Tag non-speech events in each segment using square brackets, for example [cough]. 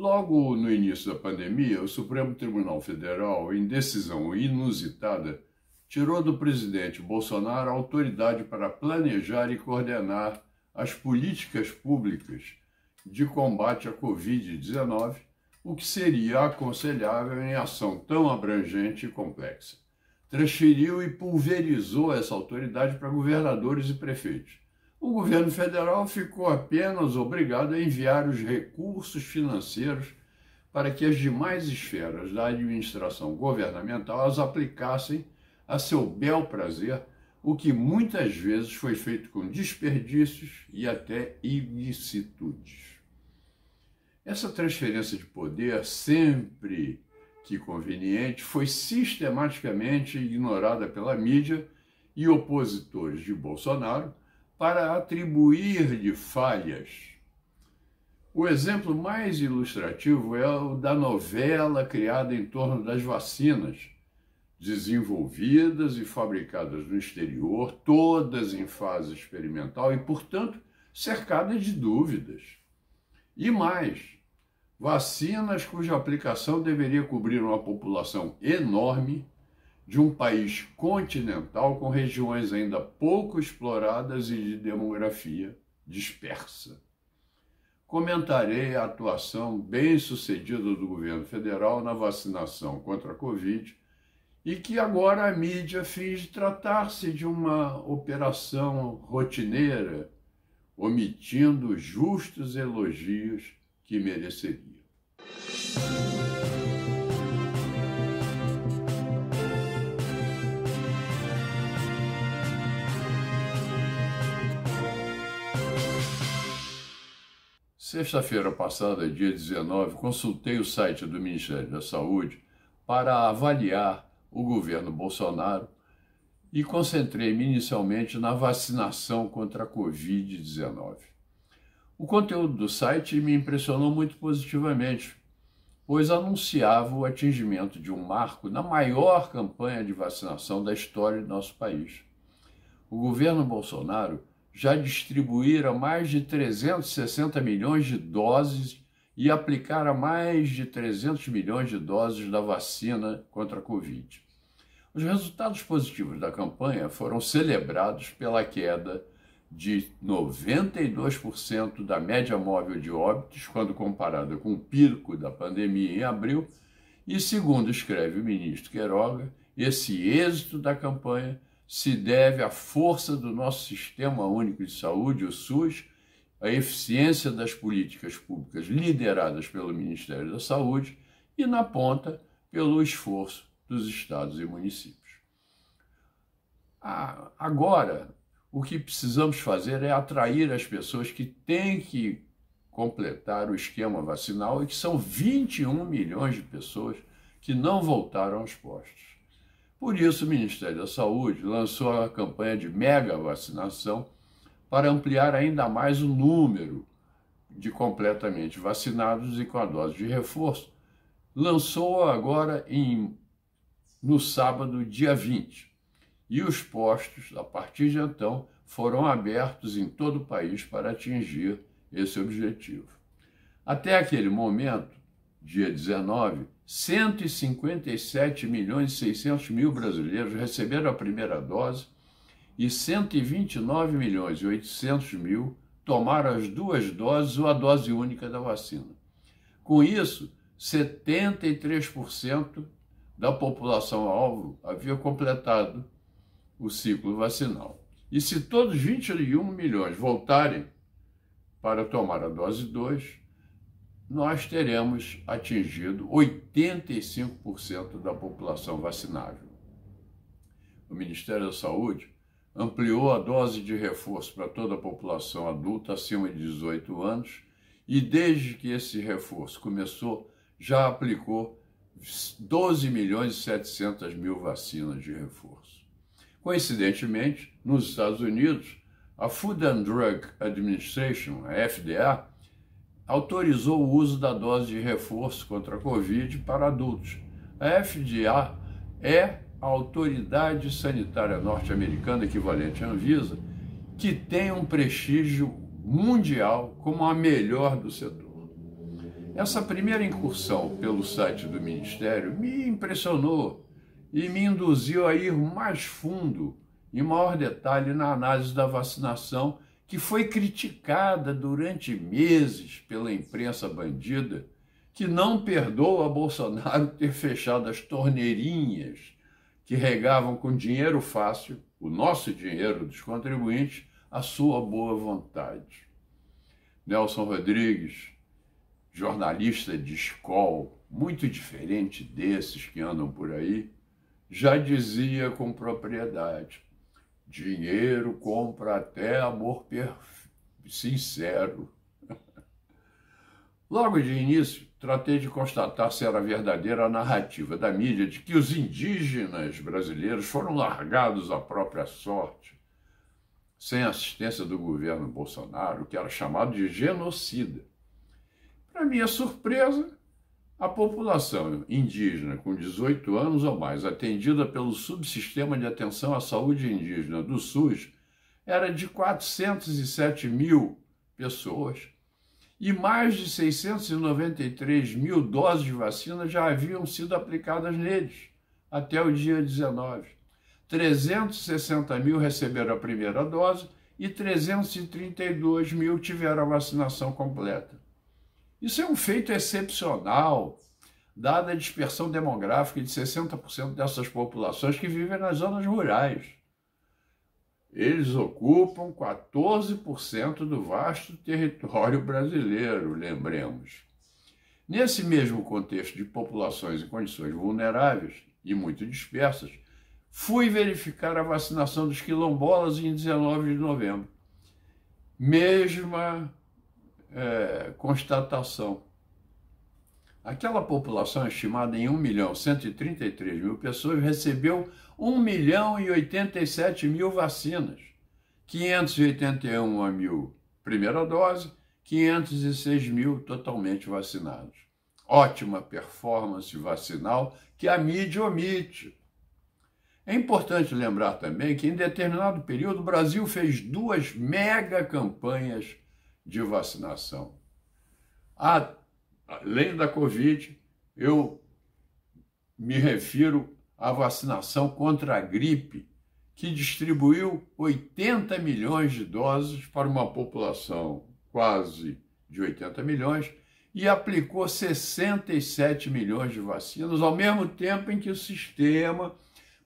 Logo no início da pandemia, o Supremo Tribunal Federal, em decisão inusitada, tirou do presidente Bolsonaro a autoridade para planejar e coordenar as políticas públicas de combate à Covid-19, o que seria aconselhável em ação tão abrangente e complexa. Transferiu e pulverizou essa autoridade para governadores e prefeitos o governo federal ficou apenas obrigado a enviar os recursos financeiros para que as demais esferas da administração governamental as aplicassem a seu bel prazer, o que muitas vezes foi feito com desperdícios e até ilicitudes. Essa transferência de poder, sempre que conveniente, foi sistematicamente ignorada pela mídia e opositores de Bolsonaro, para atribuir de falhas. O exemplo mais ilustrativo é o da novela criada em torno das vacinas, desenvolvidas e fabricadas no exterior, todas em fase experimental e, portanto, cercadas de dúvidas. E mais, vacinas cuja aplicação deveria cobrir uma população enorme de um país continental com regiões ainda pouco exploradas e de demografia dispersa. Comentarei a atuação bem-sucedida do governo federal na vacinação contra a Covid e que agora a mídia finge tratar-se de uma operação rotineira, omitindo justos elogios que mereceria. Sexta-feira passada, dia 19, consultei o site do Ministério da Saúde para avaliar o governo Bolsonaro e concentrei-me inicialmente na vacinação contra a Covid-19. O conteúdo do site me impressionou muito positivamente, pois anunciava o atingimento de um marco na maior campanha de vacinação da história do nosso país. O governo Bolsonaro já distribuíra mais de 360 milhões de doses e aplicara mais de 300 milhões de doses da vacina contra a Covid. Os resultados positivos da campanha foram celebrados pela queda de 92% da média móvel de óbitos quando comparada com o pico da pandemia em abril, e segundo escreve o ministro Queiroga, esse êxito da campanha se deve à força do nosso Sistema Único de Saúde, o SUS, à eficiência das políticas públicas lideradas pelo Ministério da Saúde e, na ponta, pelo esforço dos estados e municípios. agora, o que precisamos fazer é atrair as pessoas que têm que completar o esquema vacinal e que são 21 milhões de pessoas que não voltaram aos postos. Por isso, o Ministério da Saúde lançou a campanha de mega vacinação para ampliar ainda mais o número de completamente vacinados e com a dose de reforço. Lançou agora em, no sábado, dia 20. E os postos, a partir de então, foram abertos em todo o país para atingir esse objetivo. Até aquele momento, dia 19, 157 milhões e 600 mil brasileiros receberam a primeira dose e 129 milhões e 800 mil tomaram as duas doses ou a dose única da vacina. Com isso, 73% da população alvo havia completado o ciclo vacinal. E se todos 21 milhões voltarem para tomar a dose 2, nós teremos atingido 85% da população vacinável. O Ministério da Saúde ampliou a dose de reforço para toda a população adulta acima de 18 anos e, desde que esse reforço começou, já aplicou 12 milhões e 700 mil vacinas de reforço. Coincidentemente, nos Estados Unidos, a Food and Drug Administration, a FDA, autorizou o uso da dose de reforço contra a Covid para adultos. A FDA é a autoridade sanitária norte-americana equivalente à Anvisa, que tem um prestígio mundial como a melhor do setor. Essa primeira incursão pelo site do Ministério me impressionou e me induziu a ir mais fundo, em maior detalhe, na análise da vacinação que foi criticada durante meses pela imprensa bandida, que não perdoa a Bolsonaro ter fechado as torneirinhas que regavam com dinheiro fácil, o nosso dinheiro dos contribuintes, a sua boa vontade. Nelson Rodrigues, jornalista de escola, muito diferente desses que andam por aí, já dizia com propriedade: Dinheiro compra até amor sincero. [laughs] Logo de início, tratei de constatar se era verdadeira a narrativa da mídia de que os indígenas brasileiros foram largados à própria sorte, sem assistência do governo Bolsonaro, que era chamado de genocida. Para minha surpresa, a população indígena com 18 anos ou mais, atendida pelo Subsistema de Atenção à Saúde Indígena do SUS, era de 407 mil pessoas e mais de 693 mil doses de vacina já haviam sido aplicadas neles até o dia 19. 360 mil receberam a primeira dose e 332 mil tiveram a vacinação completa. Isso é um feito excepcional, dada a dispersão demográfica de 60% dessas populações que vivem nas zonas rurais. Eles ocupam 14% do vasto território brasileiro, lembremos. Nesse mesmo contexto de populações em condições vulneráveis e muito dispersas, fui verificar a vacinação dos quilombolas em 19 de novembro. Mesma é, constatação. Aquela população estimada em 1 milhão 133 mil pessoas recebeu 1 milhão e 87 mil vacinas, 581 mil primeira dose, 506 mil totalmente vacinados. Ótima performance vacinal que a mídia omite. É importante lembrar também que, em determinado período, o Brasil fez duas mega campanhas de vacinação. A, além da Covid, eu me refiro à vacinação contra a gripe, que distribuiu 80 milhões de doses para uma população quase de 80 milhões e aplicou 67 milhões de vacinas, ao mesmo tempo em que o sistema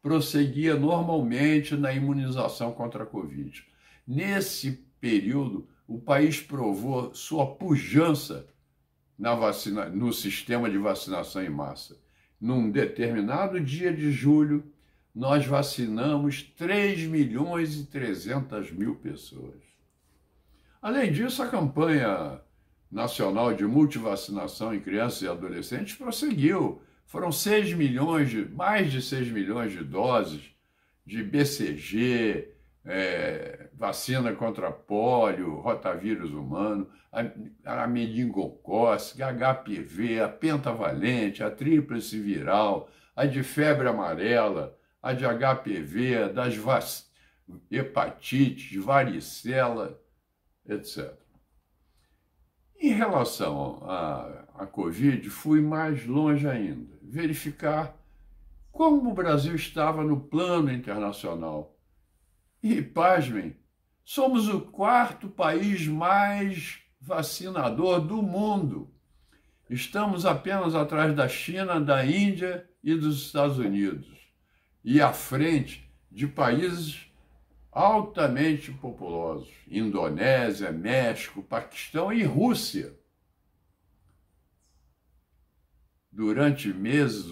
prosseguia normalmente na imunização contra a Covid. Nesse período, o país provou sua pujança na vacina, no sistema de vacinação em massa. Num determinado dia de julho, nós vacinamos 3 milhões e 300 mil pessoas. Além disso, a campanha nacional de multivacinação em crianças e adolescentes prosseguiu. Foram 6 milhões, de, mais de 6 milhões de doses de BCG, é, vacina contra pólio, rotavírus humano, a, a meningocócica, HPV, a pentavalente, a tríplice viral, a de febre amarela, a de HPV, das vac... varicela, etc. Em relação à, à Covid, fui mais longe ainda, verificar como o Brasil estava no plano internacional e, pasmem, somos o quarto país mais vacinador do mundo. Estamos apenas atrás da China, da Índia e dos Estados Unidos. E à frente de países altamente populosos: Indonésia, México, Paquistão e Rússia. Durante meses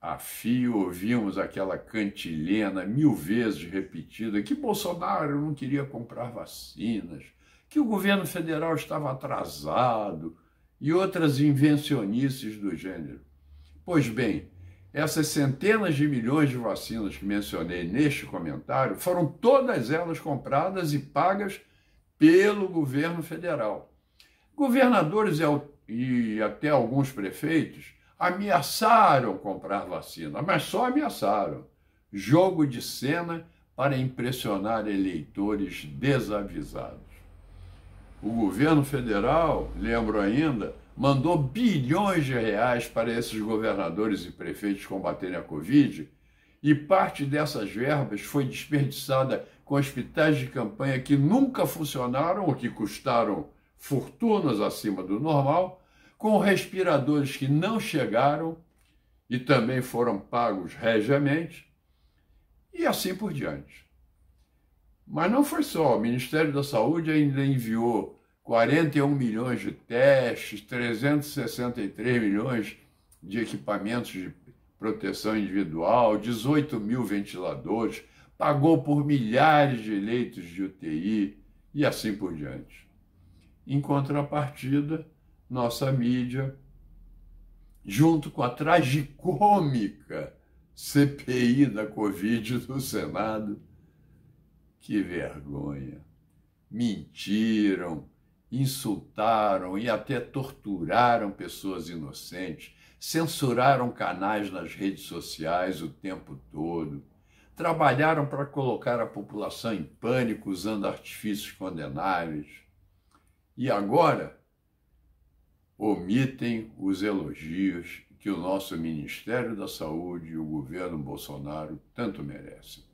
a fio ouvimos aquela cantilena mil vezes repetida que Bolsonaro não queria comprar vacinas, que o governo federal estava atrasado e outras invencionices do gênero. Pois bem, essas centenas de milhões de vacinas que mencionei neste comentário foram todas elas compradas e pagas pelo governo federal. Governadores e até alguns prefeitos ameaçaram comprar vacina, mas só ameaçaram. Jogo de cena para impressionar eleitores desavisados. O governo federal, lembro ainda, mandou bilhões de reais para esses governadores e prefeitos combaterem a Covid, e parte dessas verbas foi desperdiçada com hospitais de campanha que nunca funcionaram, ou que custaram fortunas acima do normal, com respiradores que não chegaram e também foram pagos regiamente, e assim por diante. Mas não foi só, o Ministério da Saúde ainda enviou 41 milhões de testes, 363 milhões de equipamentos de proteção individual, 18 mil ventiladores, pagou por milhares de leitos de UTI e assim por diante. Em contrapartida, nossa mídia, junto com a tragicômica CPI da Covid do Senado. Que vergonha! Mentiram, insultaram e até torturaram pessoas inocentes, censuraram canais nas redes sociais o tempo todo, trabalharam para colocar a população em pânico usando artifícios condenáveis. E agora omitem os elogios que o nosso Ministério da Saúde e o governo Bolsonaro tanto merecem.